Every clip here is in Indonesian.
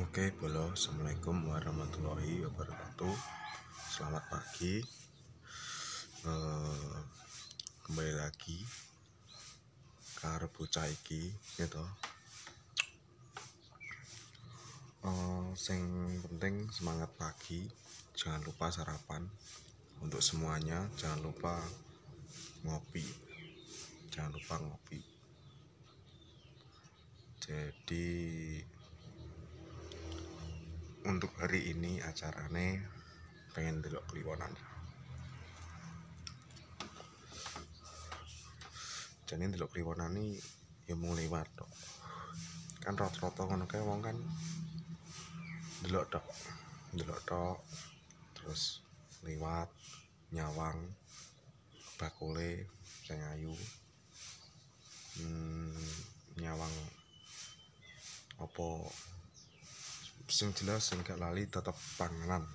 Oke, okay, Assalamualaikum warahmatullahi wabarakatuh. Selamat pagi. Uh, kembali lagi karo bocah iki, ya toh. Uh, sing penting semangat pagi. Jangan lupa sarapan untuk semuanya. Jangan lupa ngopi. Jangan lupa ngopi. Jadi untuk hari ini acarane pengen delok kliwonan jadi delok kliwonan ini ya mulai dok. kan rata-rata ngono kayak wong kan delok dok, delok dok, terus lewat nyawang bakule Sengayu, hmm, nyawang Opo sing jelas sing gak lali tetep panganan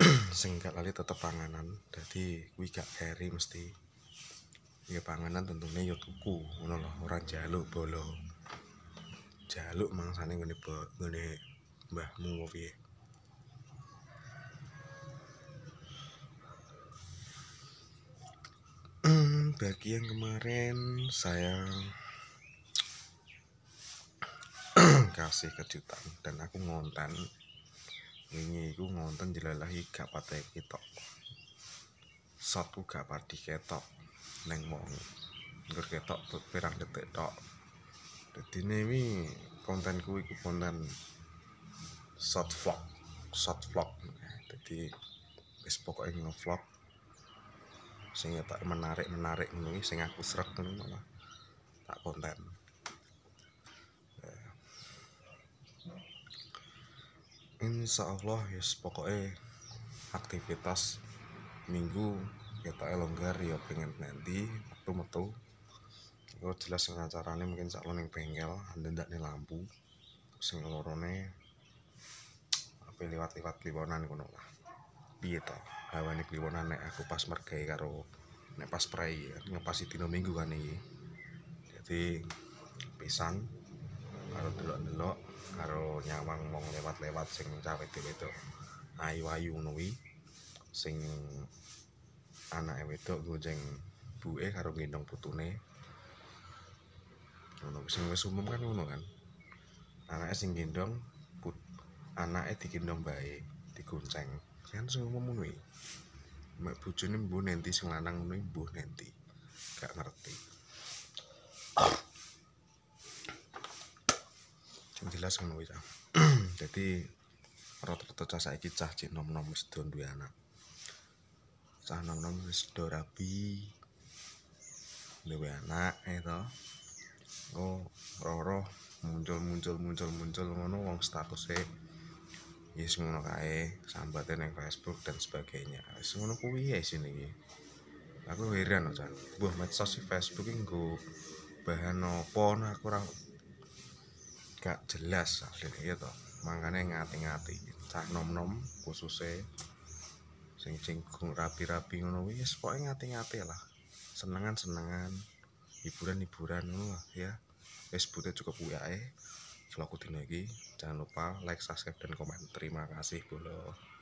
sing gak lali tetep panganan jadi kuwi gak keri mesti ya panganan tentunya ya tuku ngono lho ora jaluk bolo jaluk mangsane ngene ngene mbahmu piye bagi yang kemarin saya kasih kejutan dan aku ngonten ini aku ngonten jelalahi gak patah kita shotku gak pati ketok neng wong nggur ketok berang detik tok jadi ini kontenku itu konten short vlog short vlog jadi wis pokoknya ngevlog sehingga tak menarik menarik ini sehingga aku serak ini malah tak konten insya Allah yes pokoknya aktivitas minggu kita elonggar ya pengen nanti metu metu itu jelas sing acarane mungkin sak ning bengkel ndendak nih lampu sing lorone apa ya, lewat lewat kliwonan kono lah piye to hawane kliwonan nek aku pas mergai karo nek pas prei ya. ngepasi dino minggu kan iki jadi pisang karo delok-delok karo nyawang mong lewat-lewat sing mencawe dhewe to ayu-ayu ngono kuwi sing anake wedok gojeng buke karo gendong putune ngono sing wis umum kan ngono kan anake sing gendong put anake digendong bae digonceng kan sing umum ngono kuwi mek bojone mbuh nanti sing lanang ngono mbuh nanti gak ngerti jelas ngono wis jadi rata-rata cah saiki cah cek nom-nom wis do duwe anak cah nom-nom wis do rabi duwe anak itu ya oh roro muncul muncul muncul muncul ngono wong statusnya ya yes, ngono kae sambate ning Facebook dan sebagainya wis ngono kuwi ya sini iki aku heran loh buah medsos si Facebook iki nggo bahan apa nah, aku ora gak jelas asline gitu iya makanya ngati-ngati cah nom-nom khususnya sing cinggung rapi-rapi ngono wis pokoknya ngati-ngati lah senengan-senengan hiburan-hiburan ngono lah ya wis bute cukup kuwi eh, vlogku dino iki jangan lupa like subscribe dan komen terima kasih bolo